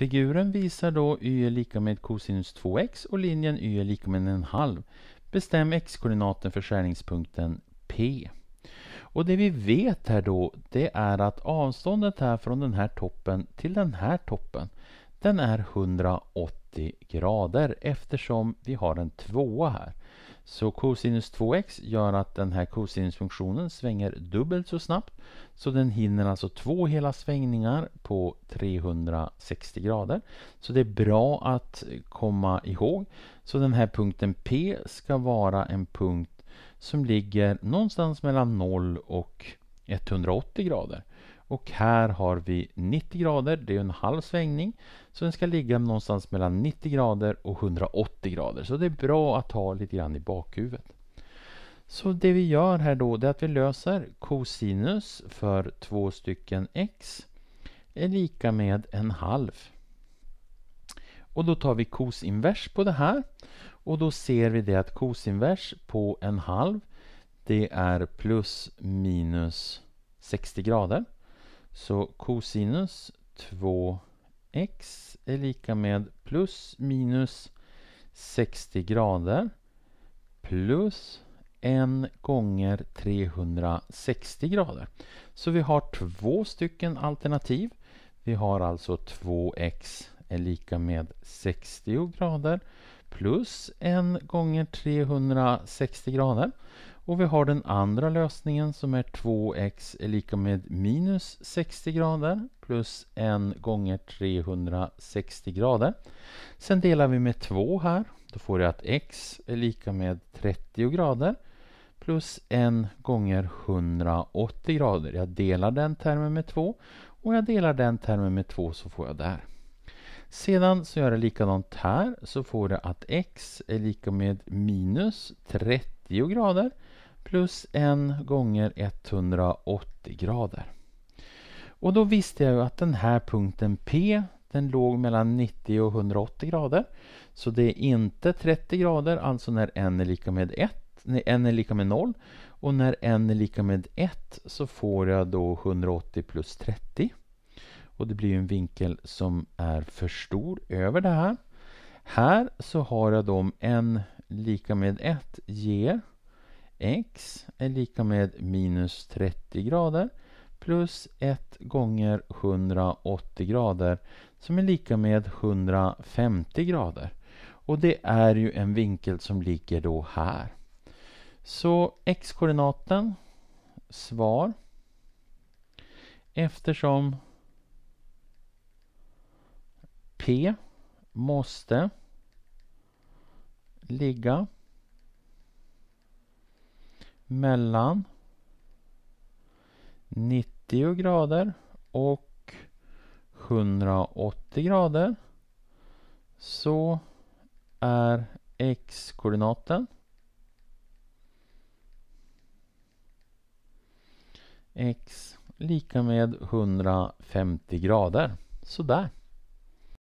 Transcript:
Figuren visar då y är lika med cosinus 2x och linjen y är lika med en halv. Bestäm x-koordinaten för skärningspunkten P. Och det vi vet här då, det är att avståndet här från den här toppen till den här toppen, den är 180 grader eftersom vi har en tvåa här. Så cosinus 2x gör att den här cosinusfunktionen svänger dubbelt så snabbt. Så den hinner alltså två hela svängningar på 360 grader. Så det är bra att komma ihåg. Så den här punkten P ska vara en punkt som ligger någonstans mellan 0 och 180 grader. Och här har vi 90 grader, det är en halv svängning. Så den ska ligga någonstans mellan 90 grader och 180 grader. Så det är bra att ha lite grann i bakhuvudet. Så det vi gör här då det är att vi löser cosinus för två stycken x är lika med en halv. Och då tar vi kosinvers på det här. Och då ser vi det att kosinvers på en halv det är plus minus 60 grader. Så cosinus 2x är lika med plus minus 60 grader plus 1 gånger 360 grader. Så vi har två stycken alternativ. Vi har alltså 2x är lika med 60 grader plus 1 gånger 360 grader. Och vi har den andra lösningen som är 2x är lika med minus 60 grader plus 1 gånger 360 grader. Sen delar vi med 2 här. Då får jag att x är lika med 30 grader plus 1 gånger 180 grader. Jag delar den termen med 2 och jag delar den termen med 2 så får jag där. Sedan så gör jag likadant här så får du att x är lika med minus 30 grader plus 1 gånger 180 grader. Och då visste jag ju att den här punkten P den låg mellan 90 och 180 grader. Så det är inte 30 grader, alltså när n är lika med 1, när n är lika med 0. Och när n är lika med 1 så får jag då 180 plus 30 och det blir en vinkel som är för stor över det här. Här så har jag då n lika med 1 ger x är lika med minus 30 grader plus 1 gånger 180 grader som är lika med 150 grader. Och det är ju en vinkel som ligger då här. Så x-koordinaten, svar, eftersom P måste ligga mellan 90 grader och 180 grader så är x-koordinaten x lika med 150 grader. Sådär.